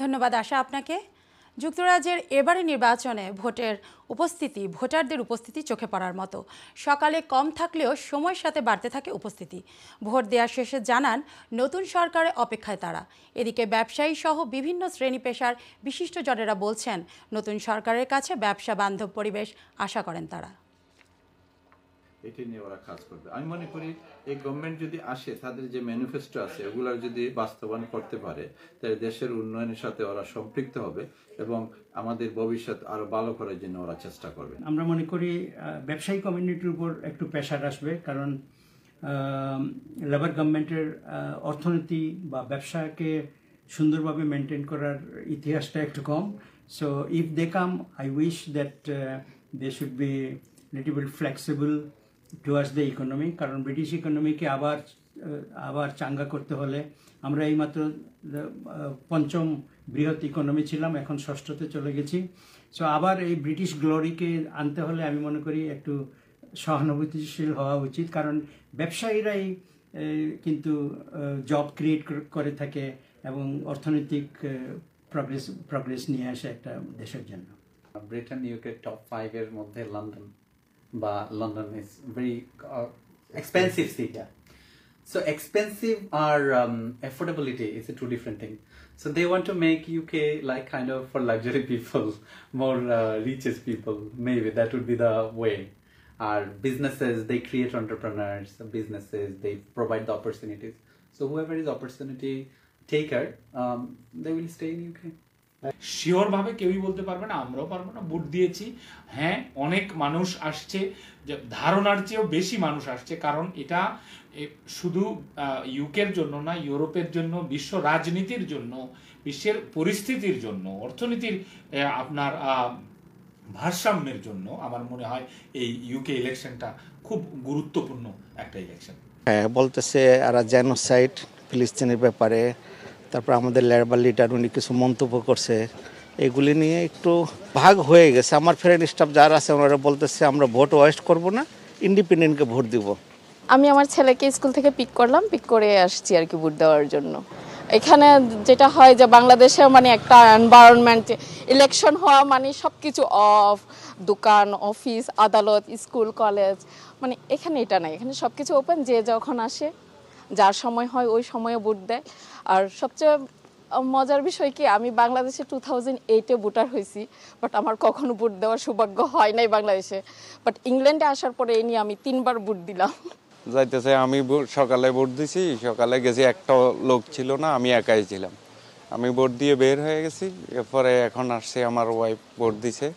ধন্যবাদ আশা আপনাকে যুক্তরাজ্যের এবারে নির্বাচনে ভোটের উপস্থিতি ভোটারদের উপস্থিতি চোখে পড়ার মতো সকালে কম থাকলেও সময়ের সাথে বাড়তে থাকে উপস্থিতি ভোট দেওয়া শেষে জানান নতুন সরকারে অপেক্ষায় তারা এদিকে ব্যবসায়ী সহ বিভিন্ন শ্রেণী পেশার বিশিষ্টজনেরা বলছেন নতুন সরকারের কাছে ব্যবসা বান্ধব পরিবেশ আশা করেন তারা এটি নিয়ে ওরা কাজ করবে আমি মনে করি এই গভর্নমেন্ট যদি আসে তাদের যে ম্যানিফেস্টো আছে ওগুলো যদি বাস্তবায়ন করতে পারে তাহলে দেশের উন্নয়নের সাথে ওরা সম্পৃক্ত হবে এবং আমাদের ভবিষ্যৎ আরও ভালো করার জন্য ওরা চেষ্টা করবে আমরা মনে করি ব্যবসায়ী কমিউনিটির উপর একটু প্রেশার আসবে কারণ লেবার গভর্নমেন্টের অর্থনীতি বা ব্যবসাকে সুন্দরভাবে মেনটেন করার ইতিহাসটা একটু কম so if they come I wish that they should be little bit flexible towards the economy কারণ ব্রিটিশ ইকোনমিকে আবার আবার চাঙ্গা করতে হলে আমরা এইমাত্র পঞ্চম বৃহৎ ইকোনমি ছিলাম এখন ষষ্ঠতে চলে গেছি সো আবার এই ব্রিটিশ গ্লোরিকে আনতে হলে আমি মনে করি একটু সহানুভূতিশীল হওয়া উচিত কারণ ব্যবসায়ীরাই কিন্তু জব ক্রিয়েট করে থাকে এবং অর্থনৈতিক প্রগ্রেস প্রগ্রেস নিয়ে আসে একটা দেশের জন্য ব্রিটেন ইউকে টপ ফাইভের মধ্যে London But London is very uh, expensive, city so expensive or um, affordability is a two different thing. So they want to make UK like kind of for luxury people, more uh, richest people. Maybe that would be the way. Our businesses they create entrepreneurs, businesses they provide the opportunities. So whoever is opportunity taker, um, they will stay in UK. শিওরভাবে কেউই বলতে পারবে না আমরাও পারবো না vote দিয়েছি হ্যাঁ অনেক মানুষ আসছে ধারণার চেয়েও বেশি মানুষ আসছে কারণ এটা শুধু ইউকের জন্য না ইউরোপের জন্য বিশ্ব রাজনীতির জন্য বিশ্বের পরিস্থিতির জন্য অর্থনীতির আপনার ভারসাম্যের জন্য আমার মনে হয় এই ইউকে ইলেকশনটা খুব গুরুত্বপূর্ণ একটা ইলেকশন হ্যাঁ বলতেছে আর জেনোসাইড ফিলিস্তিনের ব্যাপারে তারপর আমাদের লেবার লিডার উনি কিছু মন্তব্য করছে এগুলি নিয়ে একটু ভাগ হয়ে গেছে আমার ফ্রেন্ড স্টাফ যারা আছে ওনারা বলতেছে আমরা ভোট ওয়েস্ট করব না ইন্ডিপেন্ডেন্টকে ভোট দিব আমি আমার ছেলেকে স্কুল থেকে পিক করলাম পিক করে আসছি আর কি ভোট দেওয়ার জন্য এখানে যেটা হয় যে বাংলাদেশে মানে একটা এনভায়রনমেন্ট ইলেকশন হওয়া মানে সব কিছু অফ দোকান অফিস আদালত স্কুল কলেজ মানে এখানে এটা নাই এখানে সব কিছু ওপেন যে যখন আসে যার সময় হয় ওই সময়ে ভোট দেয় আর সবচেয়ে মজার বিষয় কি আমি বাংলাদেশে টু থাউজেন্ড এইটে ভোটার হয়েছি বাট আমার কখনো ভোট দেওয়ার সৌভাগ্য হয় নাই বাংলাদেশে বাট ইংল্যান্ডে আসার পরে এই নিয়ে আমি তিনবার ভোট দিলাম যাইতেছে আমি সকালে ভোট দিছি সকালে গেছি একটা লোক ছিল না আমি একাই ছিলাম আমি ভোট দিয়ে বের হয়ে গেছি এরপরে এখন আসছে আমার ওয়াইফ ভোট দিছে